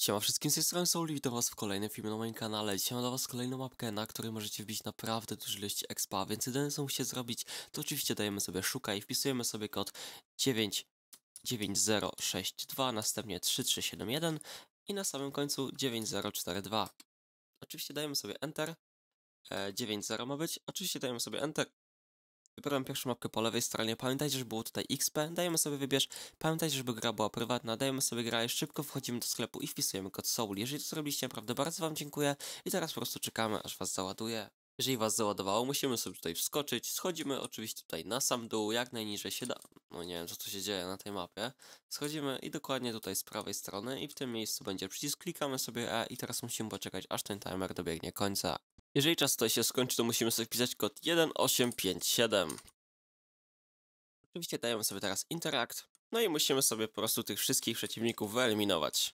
Siema wszystkim, z tej strony Soul, witam was w kolejnym filmie na moim kanale. Dzisiaj mam dla was kolejną mapkę, na której możecie wbić naprawdę dużo ilości expa, więc jedyne co musicie zrobić, to oczywiście dajemy sobie szukaj i wpisujemy sobie kod 99062, następnie 3371 i na samym końcu 9042. Oczywiście dajemy sobie Enter, e, 90 ma być, oczywiście dajemy sobie Enter wybieram pierwszą mapkę po lewej stronie, pamiętajcie, że było tutaj XP, dajemy sobie wybierz, pamiętajcie, żeby gra była prywatna, dajemy sobie grę, szybko wchodzimy do sklepu i wpisujemy kod Soul. Jeżeli to zrobiliście, naprawdę bardzo wam dziękuję i teraz po prostu czekamy, aż was załaduje. Jeżeli was załadowało, musimy sobie tutaj wskoczyć, schodzimy oczywiście tutaj na sam dół, jak najniżej się da. No nie wiem, co tu się dzieje na tej mapie. Schodzimy i dokładnie tutaj z prawej strony i w tym miejscu będzie przycisk, klikamy sobie E i teraz musimy poczekać, aż ten timer dobiegnie końca. Jeżeli czas tutaj się skończy, to musimy sobie wpisać kod 1857. Oczywiście dajemy sobie teraz interact, no i musimy sobie po prostu tych wszystkich przeciwników wyeliminować.